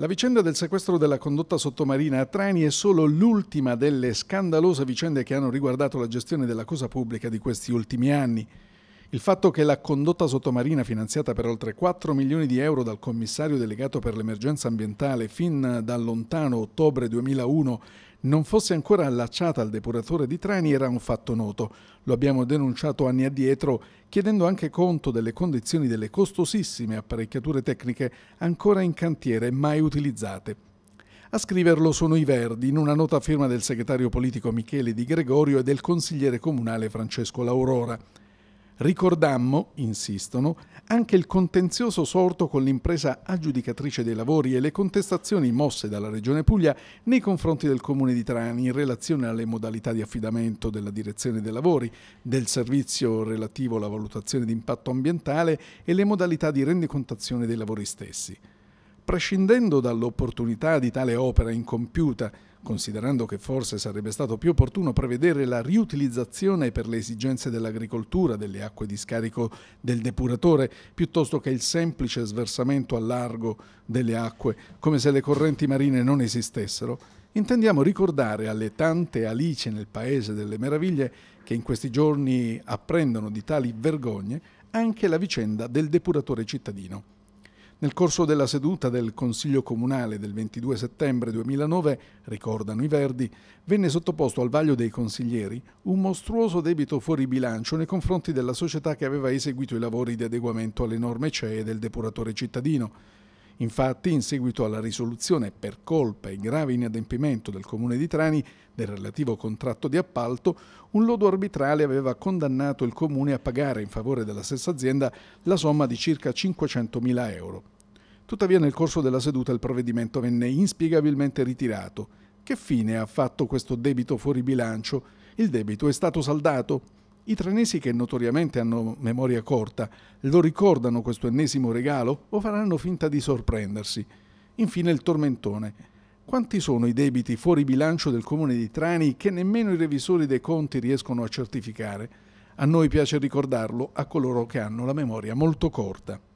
La vicenda del sequestro della condotta sottomarina a Trani è solo l'ultima delle scandalose vicende che hanno riguardato la gestione della cosa pubblica di questi ultimi anni. Il fatto che la condotta sottomarina finanziata per oltre 4 milioni di euro dal commissario delegato per l'emergenza ambientale fin dal lontano ottobre 2001 non fosse ancora allacciata al depuratore di treni era un fatto noto. Lo abbiamo denunciato anni addietro, chiedendo anche conto delle condizioni delle costosissime apparecchiature tecniche ancora in cantiere mai utilizzate. A scriverlo sono i Verdi, in una nota firma del segretario politico Michele Di Gregorio e del consigliere comunale Francesco Laurora. Ricordammo, insistono, anche il contenzioso sorto con l'impresa aggiudicatrice dei lavori e le contestazioni mosse dalla Regione Puglia nei confronti del Comune di Trani in relazione alle modalità di affidamento della direzione dei lavori, del servizio relativo alla valutazione di impatto ambientale e le modalità di rendicontazione dei lavori stessi. Prescindendo dall'opportunità di tale opera incompiuta considerando che forse sarebbe stato più opportuno prevedere la riutilizzazione per le esigenze dell'agricoltura delle acque di scarico del depuratore, piuttosto che il semplice sversamento a largo delle acque, come se le correnti marine non esistessero, intendiamo ricordare alle tante Alice nel Paese delle Meraviglie che in questi giorni apprendono di tali vergogne anche la vicenda del depuratore cittadino. Nel corso della seduta del Consiglio Comunale del 22 settembre 2009, ricordano i Verdi, venne sottoposto al vaglio dei consiglieri un mostruoso debito fuori bilancio nei confronti della società che aveva eseguito i lavori di adeguamento alle norme CE del depuratore cittadino. Infatti, in seguito alla risoluzione per colpa e grave inadempimento del Comune di Trani del relativo contratto di appalto, un lodo arbitrale aveva condannato il Comune a pagare in favore della stessa azienda la somma di circa 500.000 euro. Tuttavia nel corso della seduta il provvedimento venne inspiegabilmente ritirato. Che fine ha fatto questo debito fuori bilancio? Il debito è stato saldato? I trenesi che notoriamente hanno memoria corta, lo ricordano questo ennesimo regalo o faranno finta di sorprendersi? Infine il tormentone. Quanti sono i debiti fuori bilancio del comune di Trani che nemmeno i revisori dei conti riescono a certificare? A noi piace ricordarlo a coloro che hanno la memoria molto corta.